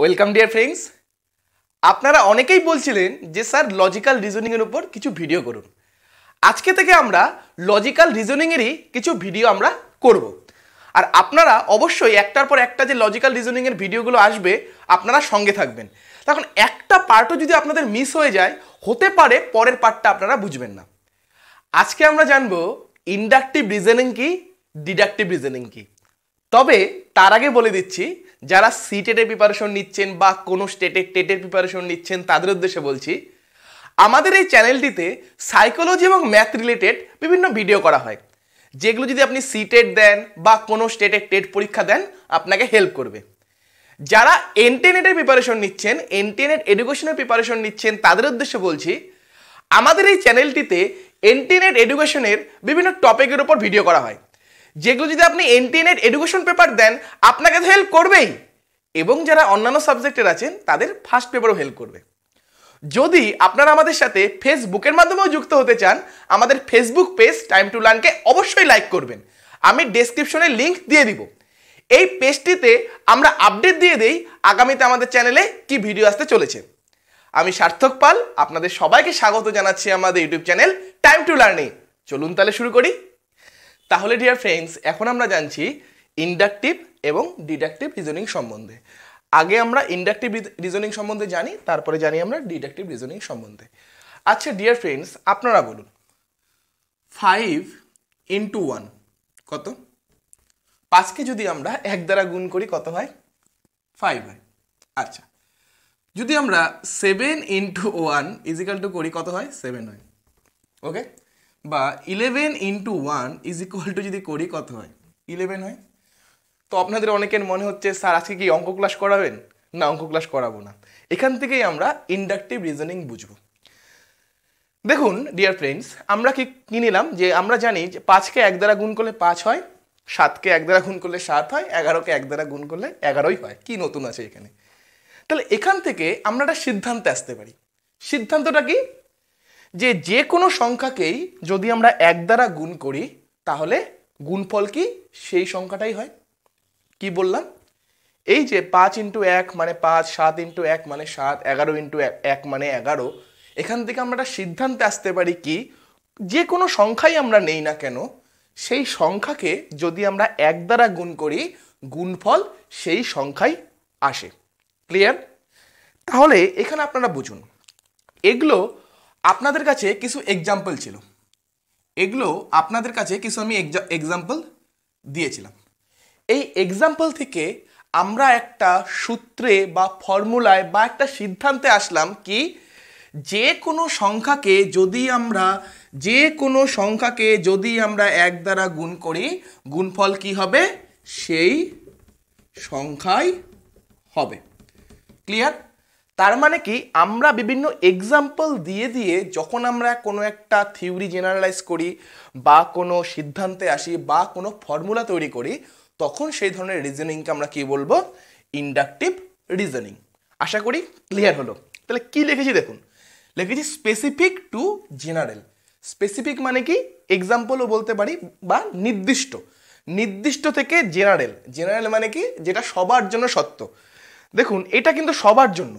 Welcome dear friends আপনারা অনেকেই বলছিলেন যে স্যার লজিক্যাল রিজনিংয়ের উপর কিছু ভিডিও করুন আজকে থেকে আমরা লজিক্যাল রিজনিংয়েরই কিছু ভিডিও আমরা করব। আর আপনারা অবশ্যই একটার পর একটা যে লজিক্যাল রিজনিংয়ের ভিডিওগুলো আসবে আপনারা সঙ্গে থাকবেন তখন একটা পার্টও যদি আপনাদের মিস হয়ে যায় হতে পারে পরের পার্টটা আপনারা বুঝবেন না আজকে আমরা জানব ইন্ডাকটিভ রিজনিং কি ডিডাকটিভ রিজনিং কি তবে তার আগে বলে দিচ্ছি যারা সিটেটের প্রিপারেশন নিচ্ছেন বা কোনো স্টেটে টেটের প্রিপারেশন নিচ্ছেন তাদের উদ্দেশ্যে বলছি আমাদের এই চ্যানেলটিতে সাইকোলজি এবং ম্যাথ রিলেটেড বিভিন্ন ভিডিও করা হয় যেগুলো যদি আপনি সিটেট দেন বা কোনো স্টেটের টেট পরীক্ষা দেন আপনাকে হেল্প করবে যারা এনটেনেটের প্রিপারেশন নিচ্ছেন এনটেনেট এডুকেশনের প্রিপারেশন নিচ্ছেন তাদের উদ্দেশ্যে বলছি আমাদের এই চ্যানেলটিতে এনটেনেট এডুকেশনের বিভিন্ন টপিকের ওপর ভিডিও করা হয় যেগুলো যদি আপনি এনটিএনের এডুকেশন পেপার দেন আপনাকে তো হেল্প করবেই এবং যারা অন্যান্য সাবজেক্টের আছেন তাদের ফার্স্ট পেপারও হেল্প করবে যদি আপনারা আমাদের সাথে ফেসবুকের মাধ্যমেও যুক্ত হতে চান আমাদের ফেসবুক পেজ টাইম টু লার্নকে অবশ্যই লাইক করবেন আমি ডেসক্রিপশনে লিঙ্ক দিয়ে দিব এই পেজটিতে আমরা আপডেট দিয়ে দেই আগামীতে আমাদের চ্যানেলে কি ভিডিও আসতে চলেছে আমি সার্থক পাল আপনাদের সবাইকে স্বাগত জানাচ্ছি আমাদের ইউটিউব চ্যানেল টাইম টু লার্নে চলুন তাহলে শুরু করি তাহলে ডিয়ার ফ্রেন্ডস এখন আমরা জানছি ইন্ডাকটিভ এবং ডিডাকটিভ রিজনিং সম্বন্ধে আগে আমরা ইন্ডাকটিভ রিজনিং সম্বন্ধে জানি তারপরে জানি আমরা ডিডাকটিভ রিজনিং সম্বন্ধে আচ্ছা ডিয়ার ফ্রেন্ডস আপনারা বলুন ফাইভ ইন্টু ওয়ান কত পাঁচকে যদি আমরা এক দ্বারা গুণ করি কত হয় ফাইভ হয় আচ্ছা যদি আমরা seven into one is equal to করি কত হয় সেভেন হয় ওকে বা eleven into one is equal to যদি করি কত হয় ইলেভেন হয় তো আপনাদের অনেকের মনে হচ্ছে স্যার আজকে কি অঙ্ক ক্লাস করাবেন না অঙ্ক ক্লাস করাবো না এখান থেকেই আমরা ইন্ডাকটিভ রিজনিং বুঝব দেখুন ডিয়ার ফ্রেন্ডস আমরা কি কী নিলাম যে আমরা জানি যে পাঁচকে এক দ্বারা গুণ করলে পাঁচ হয় সাতকে এক দ্বারা গুণ করলে সাত হয় এগারোকে এক দ্বারা গুণ করলে এগারোই হয় কি নতুন আছে এখানে তাহলে এখান থেকে আমরা একটা সিদ্ধান্তে আসতে পারি সিদ্ধান্তটা কি যে যে কোনো সংখ্যাকেই যদি আমরা এক দ্বারা গুণ করি তাহলে গুণফল কি সেই সংখ্যাটাই হয় কি বললাম এই যে পাঁচ ইন্টু এক মানে পাঁচ সাত ইন্টু এক মানে সাত এগারো ইন্টু এক মানে এগারো এখান থেকে আমরা একটা সিদ্ধান্তে আসতে পারি কি যে কোনো সংখ্যাই আমরা নেই না কেন সেই সংখ্যাকে যদি আমরা এক দ্বারা গুণ করি গুণফল সেই সংখ্যাই আসে ক্লিয়ার তাহলে এখানে আপনারা বুঝুন এগুলো আপনাদের কাছে কিছু এক্সাম্পল ছিল এগুলো আপনাদের কাছে কিছু আমি এক্সাম্পল দিয়েছিলাম এই এক্সাম্পল থেকে আমরা একটা সূত্রে বা ফর্মুলায় বা একটা সিদ্ধান্তে আসলাম কি যে কোনো সংখ্যাকে যদি আমরা যে কোনো সংখ্যাকে যদি আমরা এক দ্বারা গুণ করি গুণফল কি হবে সেই সংখ্যাই হবে ক্লিয়ার তার মানে কি আমরা বিভিন্ন এক্সাম্পল দিয়ে দিয়ে যখন আমরা কোনো একটা থিওরি জেনারেলাইজ করি বা কোনো সিদ্ধান্তে আসি বা কোনো ফর্মুলা তৈরি করি তখন সেই ধরনের রিজনিংকে আমরা কি বলবো ইন্ডাকটিভ রিজনিং আশা করি ক্লিয়ার হলো তাহলে কি লিখেছি দেখুন লিখেছি স্পেসিফিক টু জেনারেল স্পেসিফিক মানে কি এক্সাম্পলও বলতে পারি বা নির্দিষ্ট নির্দিষ্ট থেকে জেনারেল জেনারেল মানে কি যেটা সবার জন্য সত্য দেখুন এটা কিন্তু সবার জন্য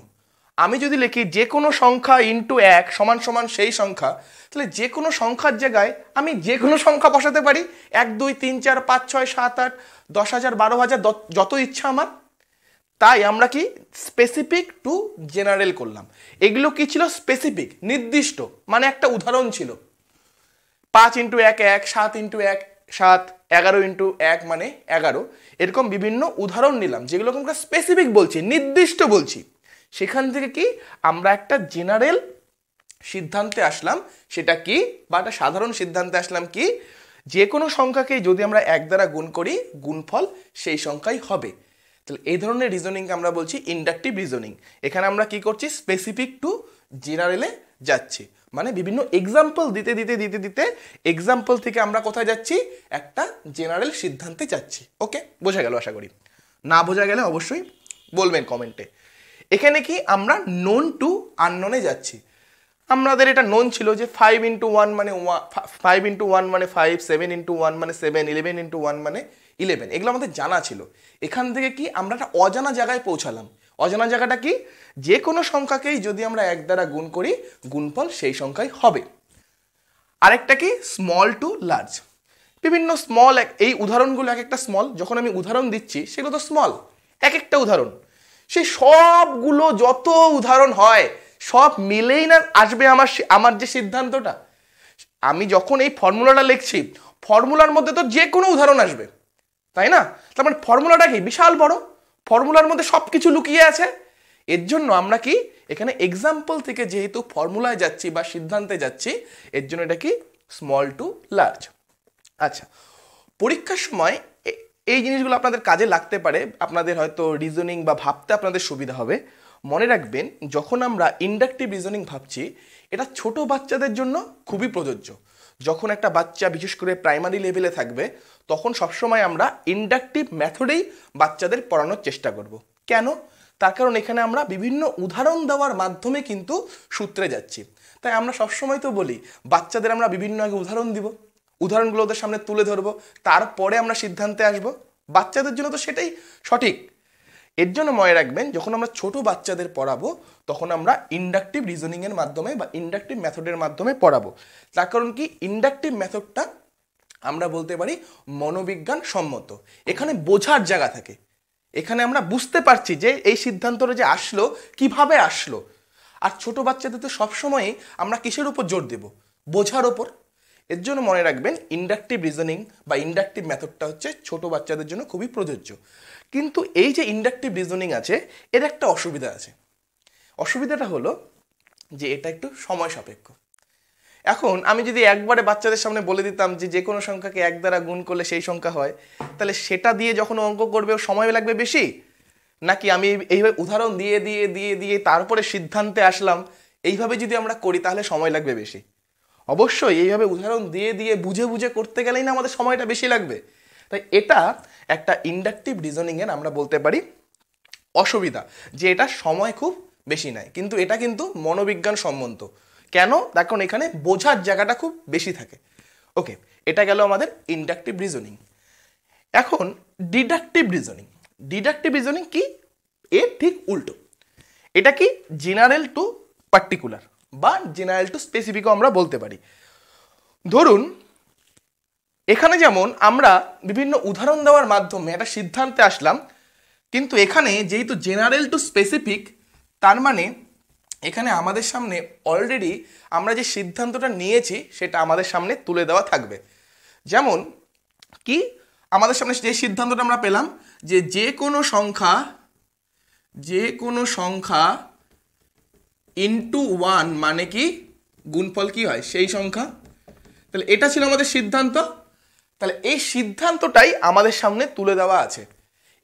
আমি যদি লিখি যে কোনো সংখ্যা ইন্টু এক সমান সমান সেই সংখ্যা তাহলে যে কোনো সংখ্যার জায়গায় আমি যে কোনো সংখ্যা বসাতে পারি এক দুই তিন চার পাঁচ ছয় সাত আট দশ হাজার বারো হাজার যত ইচ্ছা আমার তাই আমরা কি স্পেসিফিক টু জেনারেল করলাম এগুলো কি ছিল স্পেসিফিক নির্দিষ্ট মানে একটা উদাহরণ ছিল পাঁচ ইন্টু এক এক সাত ইন্টু এক সাত এগারো ইন্টু এক মানে এগারো এরকম বিভিন্ন উদাহরণ নিলাম যেগুলোকে আমরা স্পেসিফিক বলছি নির্দিষ্ট বলছি সেখান থেকে কি আমরা একটা জেনারেল সিদ্ধান্তে আসলাম সেটা কি বা একটা সাধারণ সিদ্ধান্তে আসলাম কি যে কোনো সংখ্যাকে যদি আমরা এক দ্বারা গুণ করি গুণফল সেই সংখ্যাই হবে তাহলে এই ধরনের রিজনিংকে আমরা বলছি ইন্ডাকটিভ রিজনিং এখানে আমরা কি করছি স্পেসিফিক টু জেনারেলে যাচ্ছি মানে বিভিন্ন এক্সাম্পল দিতে দিতে দিতে দিতে এক্সাম্পল থেকে আমরা কোথায় যাচ্ছি একটা জেনারেল সিদ্ধান্তে যাচ্ছি ওকে বোঝা গেল আশা করি না বোঝা গেলে অবশ্যই বলবেন কমেন্টে এখানে কি আমরা নোন টু আননোনে যাচ্ছি আমাদের এটা নোন ছিল যে ফাইভ ইন্টু ওয়ান মানে ফাইভ ইন্টু ওয়ান মানে ফাইভ সেভেন ইন্টু ওয়ান মানে সেভেন ইলেভেন ইন্টু ওয়ান মানে ইলেভেন এগুলো আমাদের জানা ছিল এখান থেকে কি আমরা একটা অজানা জায়গায় পৌঁছালাম অজানা জায়গাটা কি যে কোনো সংখ্যাকেই যদি আমরা এক দ্বারা গুণ করি গুণফল সেই সংখ্যাই হবে আরেকটা কি স্মল টু লার্জ বিভিন্ন স্মল এক এই উদাহরণগুলো এক একটা স্মল যখন আমি উদাহরণ দিচ্ছি সেগুলো তো স্মল এক একটা উদাহরণ সে সবগুলো যত উদাহরণ হয় সব মিলেই না আসবে আমার আমার যে সিদ্ধান্তটা আমি যখন এই ফর্মুলাটা লিখছি ফর্মুলার মধ্যে তো যে কোনো উদাহরণ আসবে তাই না তার মানে ফর্মুলাটা কি বিশাল বড় ফর্মুলার মধ্যে সব কিছু লুকিয়ে আছে এর জন্য আমরা কি এখানে এক্সাম্পল থেকে যেহেতু ফর্মুলায় যাচ্ছি বা সিদ্ধান্তে যাচ্ছি এর জন্য এটা কি স্মল টু লার্জ আচ্ছা পরীক্ষার সময় এই জিনিসগুলো আপনাদের কাজে লাগতে পারে আপনাদের হয়তো রিজনিং বা ভাবতে আপনাদের সুবিধা হবে মনে রাখবেন যখন আমরা ইন্ডাকটিভ রিজনিং ভাবছি এটা ছোট বাচ্চাদের জন্য খুবই প্রযোজ্য যখন একটা বাচ্চা বিশেষ করে প্রাইমারি লেভেলে থাকবে তখন সবসময় আমরা ইন্ডাকটিভ মেথডেই বাচ্চাদের পড়ানোর চেষ্টা করব। কেন তার কারণ এখানে আমরা বিভিন্ন উদাহরণ দেওয়ার মাধ্যমে কিন্তু সূত্রে যাচ্ছি তাই আমরা সবসময় তো বলি বাচ্চাদের আমরা বিভিন্ন আগে উদাহরণ দিব উদাহরণগুলো ওদের সামনে তুলে ধরবো তারপরে আমরা সিদ্ধান্তে আসব বাচ্চাদের জন্য তো সেটাই সঠিক এর জন্য মনে রাখবেন যখন আমরা ছোট বাচ্চাদের পড়াবো তখন আমরা ইন্ডাকটিভ রিজনিংয়ের মাধ্যমে বা ইন্ডাকটিভ মেথডের মাধ্যমে পড়াবো তার কারণ কি ইন্ডাকটিভ মেথডটা আমরা বলতে পারি মনোবিজ্ঞান সম্মত এখানে বোঝার জায়গা থাকে এখানে আমরা বুঝতে পারছি যে এই সিদ্ধান্তটা যে আসলো কিভাবে আসলো আর ছোট বাচ্চাদের তো সবসময়ই আমরা কিসের উপর জোর দেব বোঝার ওপর এর জন্য মনে রাখবেন ইন্ডাকটিভ রিজনিং বা ইন্ডাকটিভ মেথডটা হচ্ছে ছোট বাচ্চাদের জন্য খুবই প্রযোজ্য কিন্তু এই যে ইন্ডাকটিভ রিজনিং আছে এর একটা অসুবিধা আছে অসুবিধাটা হলো যে এটা একটু সময় সাপেক্ষ এখন আমি যদি একবারে বাচ্চাদের সামনে বলে দিতাম যে যে কোনো সংখ্যাকে এক দ্বারা গুণ করলে সেই সংখ্যা হয় তাহলে সেটা দিয়ে যখন অঙ্ক করবে সময় লাগবে বেশি নাকি আমি এইভাবে উদাহরণ দিয়ে দিয়ে দিয়ে দিয়ে তারপরে সিদ্ধান্তে আসলাম এইভাবে যদি আমরা করি তাহলে সময় লাগবে বেশি অবশ্যই এইভাবে উদাহরণ দিয়ে দিয়ে বুঝে বুঝে করতে গেলেই না আমাদের সময়টা বেশি লাগবে তাই এটা একটা ইন্ডাকটিভ রিজনিংয়ের আমরা বলতে পারি অসুবিধা যে এটা সময় খুব বেশি নেয় কিন্তু এটা কিন্তু মনোবিজ্ঞান সম্মত কেন দেখুন এখানে বোঝার জায়গাটা খুব বেশি থাকে ওকে এটা গেল আমাদের ইন্ডাকটিভ রিজনিং এখন ডিডাকটিভ রিজনিং ডিডাকটিভ রিজনিং কি এর ঠিক উল্টো এটা কি জেনারেল টু পার্টিকুলার বা জেনারেল টু স্পেসিফিকও আমরা বলতে পারি ধরুন এখানে যেমন আমরা বিভিন্ন উদাহরণ দেওয়ার মাধ্যমে একটা সিদ্ধান্তে আসলাম কিন্তু এখানে যেহেতু জেনারেল টু স্পেসিফিক তার মানে এখানে আমাদের সামনে অলরেডি আমরা যে সিদ্ধান্তটা নিয়েছি সেটা আমাদের সামনে তুলে দেওয়া থাকবে যেমন কি আমাদের সামনে যে সিদ্ধান্তটা আমরা পেলাম যে যে কোনো সংখ্যা যে কোনো সংখ্যা ইন্টু ওয়ান মানে কি গুণফল কি হয় সেই সংখ্যা তাহলে এটা ছিল আমাদের সিদ্ধান্ত তাহলে এই সিদ্ধান্তটাই আমাদের সামনে তুলে দেওয়া আছে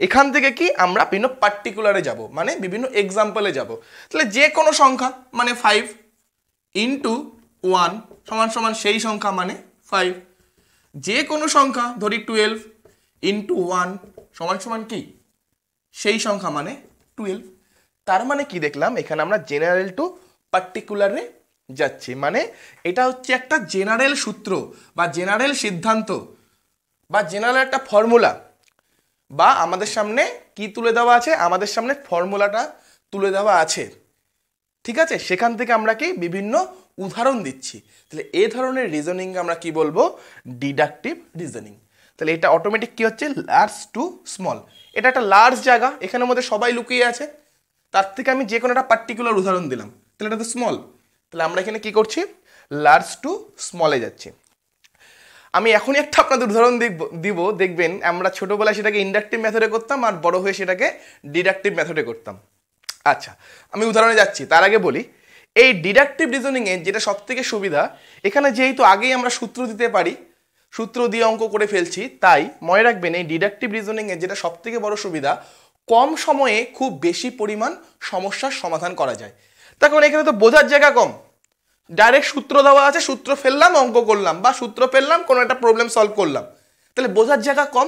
এখান থেকে কি আমরা বিভিন্ন পার্টিকুলারে যাব মানে বিভিন্ন এক্সাম্পলে যাব তাহলে যে কোনো সংখ্যা মানে ফাইভ ইন্টু ওয়ান সমান সমান সেই সংখ্যা মানে ফাইভ যে কোনো সংখ্যা ধরি টুয়েলভ ইন্টু ওয়ান সমান সমান কি সেই সংখ্যা মানে টুয়েলভ তার মানে কি দেখলাম এখানে আমরা জেনারেল টু পার্টিকুলারে যাচ্ছি মানে এটা হচ্ছে একটা জেনারেল সূত্র বা জেনারেল সিদ্ধান্ত বা জেনারেল একটা ফর্মুলা বা আমাদের সামনে কি তুলে দেওয়া আছে আমাদের সামনে ফর্মুলাটা তুলে দেওয়া আছে ঠিক আছে সেখান থেকে আমরা কি বিভিন্ন উদাহরণ দিচ্ছি তাহলে এ ধরনের রিজনিং আমরা কি বলবো ডিডাকটিভ রিজনিং তাহলে এটা অটোমেটিক কি হচ্ছে লার্জ টু স্মল এটা একটা লার্জ জায়গা এখানের মধ্যে সবাই লুকিয়ে আছে তার থেকে আমি যে কোনো একটা পার্টিকুলার উদাহরণ দিলাম তাহলে এটা তো স্মল তাহলে আমরা এখানে কি করছি লার্জ টু স্মলে যাচ্ছি আমি এখনই একটা আপনাদের উদাহরণ দিব দেখবেন আমরা ছোটোবেলায় সেটাকে ইন্ডাকটিভ মেথডে করতাম আর বড় হয়ে সেটাকে ডিডাকটিভ মেথডে করতাম আচ্ছা আমি উদাহরণে যাচ্ছি তার আগে বলি এই ডিডাকটিভ রিজনিংয়ে যেটা সবথেকে সুবিধা এখানে যেহেতু আগেই আমরা সূত্র দিতে পারি সূত্র দিয়ে অঙ্ক করে ফেলছি তাই মনে রাখবেন এই ডিডাকটিভ রিজনিংয়ের যেটা সবথেকে বড় সুবিধা কম সময়ে খুব বেশি পরিমাণ সমস্যার সমাধান করা যায় তখন কারণ এখানে তো বোঝার জায়গা কম ডাইরেক্ট সূত্র দেওয়া আছে সূত্র ফেললাম অঙ্ক করলাম বা সূত্র ফেললাম কোনো একটা প্রবলেম সলভ করলাম তাহলে বোঝার জায়গা কম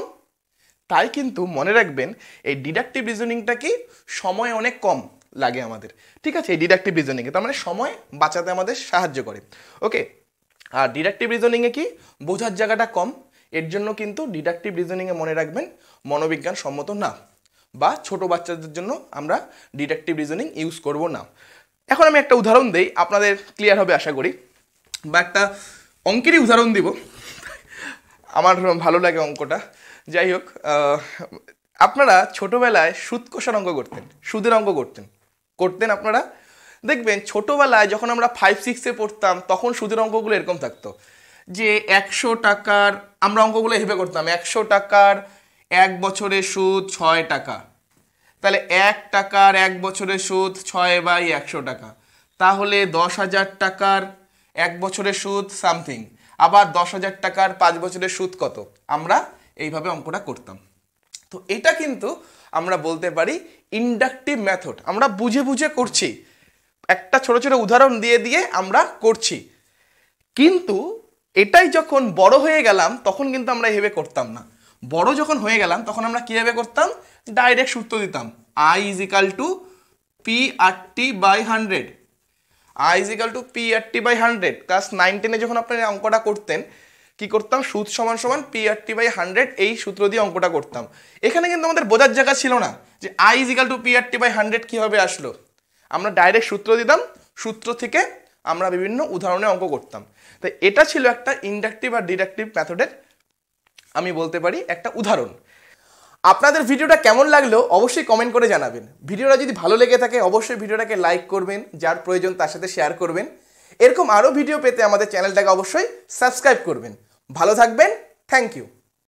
তাই কিন্তু মনে রাখবেন এই ডিডাকটিভ রিজনিংটা কি সময় অনেক কম লাগে আমাদের ঠিক আছে এই ডিডাকটিভ রিজনিংয়ে তার মানে সময় বাঁচাতে আমাদের সাহায্য করে ওকে আর ডিডাকটিভ রিজনিংয়ে কি বোঝার জায়গাটা কম এর জন্য কিন্তু ডিডাকটিভ রিজনিংয়ে মনে রাখবেন মনোবিজ্ঞান সম্মত না বা ছোট বাচ্চাদের জন্য আমরা ডিডাকটিভ রিজনিং ইউজ করব না এখন আমি একটা উদাহরণ দেই আপনাদের ক্লিয়ার হবে আশা করি বা একটা অঙ্কেরই উদাহরণ দিব আমার ভালো লাগে অঙ্কটা যাই হোক আপনারা ছোটোবেলায় সুদ কষার অঙ্ক করতেন সুদের অঙ্ক করতেন করতেন আপনারা দেখবেন ছোটোবেলায় যখন আমরা ফাইভ সিক্সে পড়তাম তখন সুদের অঙ্কগুলো এরকম থাকতো যে একশো টাকার আমরা অঙ্কগুলো হেবে করতাম একশো টাকার এক বছরের সুদ ছয় টাকা তাহলে এক টাকার এক বছরের সুদ ছয় বাই একশো টাকা তাহলে দশ হাজার টাকার এক বছরের সুদ সামথিং আবার দশ হাজার টাকার পাঁচ বছরের সুদ কত আমরা এইভাবে অঙ্কটা করতাম তো এটা কিন্তু আমরা বলতে পারি ইন্ডাকটিভ মেথড আমরা বুঝে বুঝে করছি একটা ছোট ছোট উদাহরণ দিয়ে দিয়ে আমরা করছি কিন্তু এটাই যখন বড় হয়ে গেলাম তখন কিন্তু আমরা এভাবে করতাম না বড় যখন হয়ে গেলাম তখন আমরা কীভাবে করতাম ডাইরেক্ট সূত্র দিতাম I is equal to P R T by hundred I is equal to P R T by hundred class nine টেনে যখন আপনারা অঙ্কটা করতেন কি করতাম সুদ সমান সমান P R T by hundred এই সূত্র দিয়ে অঙ্কটা করতাম এখানে কিন্তু আমাদের বোঝার জায়গা ছিল না যে I is equal to P R T by hundred কীভাবে আসলো আমরা ডাইরেক্ট সূত্র দিতাম সূত্র থেকে আমরা বিভিন্ন উদাহরণে অঙ্ক করতাম তো এটা ছিল একটা ইন্ডাকটিভ আর ডিডাকটিভ মেথডের আমি বলতে পারি একটা উদাহরণ আপনাদের ভিডিওটা কেমন লাগলো অবশ্যই কমেন্ট করে জানাবেন ভিডিওটা যদি ভালো লেগে থাকে অবশ্যই ভিডিওটাকে লাইক করবেন যার প্রয়োজন তার সাথে শেয়ার করবেন এরকম আরও ভিডিও পেতে আমাদের চ্যানেলটাকে অবশ্যই সাবস্ক্রাইব করবেন ভালো থাকবেন থ্যাংক ইউ